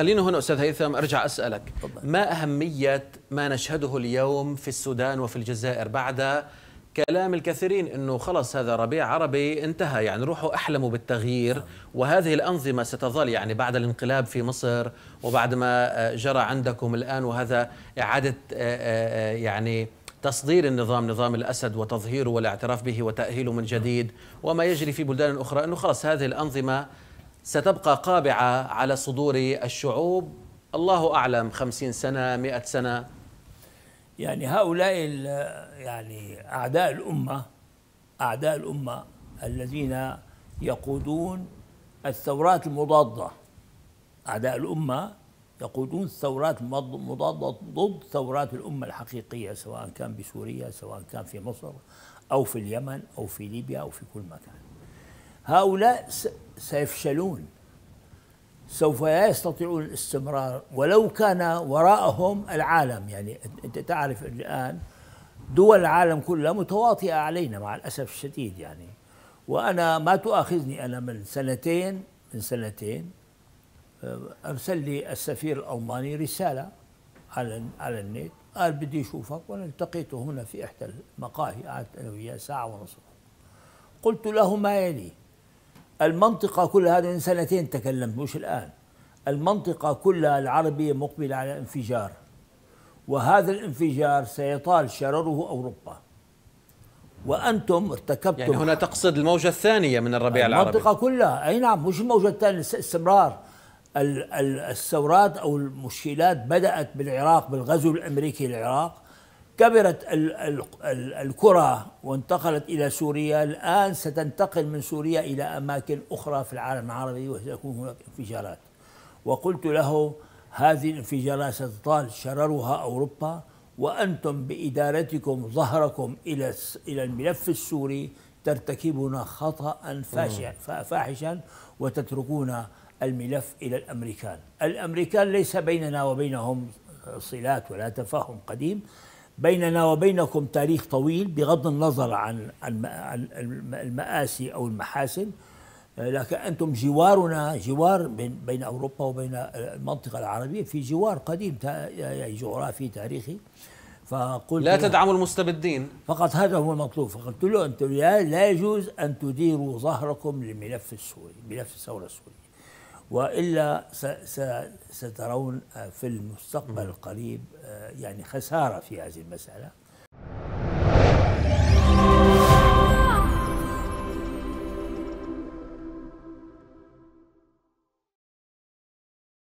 خلينا هنا استاذ هيثم ارجع اسالك طبعا. ما اهميه ما نشهده اليوم في السودان وفي الجزائر بعد كلام الكثيرين انه خلص هذا ربيع عربي انتهى يعني روحوا احلموا بالتغيير وهذه الانظمه ستظل يعني بعد الانقلاب في مصر وبعد ما جرى عندكم الان وهذا اعاده آه، آه، آه، يعني تصدير النظام نظام الاسد وتظهيره والاعتراف به وتاهيله من جديد وما يجري في بلدان اخرى انه خلص هذه الانظمه ستبقى قابعة على صدور الشعوب الله أعلم خمسين سنة مئة سنة يعني هؤلاء يعني أعداء الأمة أعداء الأمة الذين يقودون الثورات المضادة أعداء الأمة يقودون الثورات المضادة ضد ثورات الأمة الحقيقية سواء كان بسوريا سواء كان في مصر أو في اليمن أو في ليبيا أو في كل مكان هؤلاء سيفشلون سوف لا يستطيعون الاستمرار ولو كان وراءهم العالم يعني انت تعرف الان دول العالم كلها متواطئه علينا مع الاسف الشديد يعني وانا ما تؤاخذني انا من سنتين من سنتين آه، ارسل لي السفير الالماني رساله على على النت قال بدي اشوفك وانا التقيته هنا في احدى المقاهي قعدت انا وياه ساعه ونصف قلت له ما يلي المنطقة كلها هذا من سنتين تكلمت مش الآن المنطقة كلها العربية مقبلة على انفجار وهذا الانفجار سيطال شرره أوروبا وأنتم ارتكبتم يعني هنا تقصد الموجة الثانية من الربيع العربي المنطقة كلها أي نعم مش الموجة الثانية استمرار الثورات أو المشكلات بدأت بالعراق بالغزو الأمريكي للعراق كبرت الكرة وانتقلت إلى سوريا الآن ستنتقل من سوريا إلى أماكن أخرى في العالم العربي وسيكون هناك انفجارات وقلت له هذه الانفجارات ستطال شررها أوروبا وأنتم بإدارتكم ظهركم إلى إلى الملف السوري ترتكبون خطأ فاحشا وتتركون الملف إلى الأمريكان الأمريكان ليس بيننا وبينهم صلات ولا تفاهم قديم بيننا وبينكم تاريخ طويل بغض النظر عن المآسي أو المحاسن لكن أنتم جوارنا جوار بين أوروبا وبين المنطقة العربية في جوار قديم جغرافي تاريخي فقلت لا تدعموا المستبدين فقط هذا هو المطلوب فقلت له أنتم لا يجوز أن تديروا ظهركم للملف السوري ملف الثورة السورية والا سترون في المستقبل القريب آه، يعني خساره في هذه المساله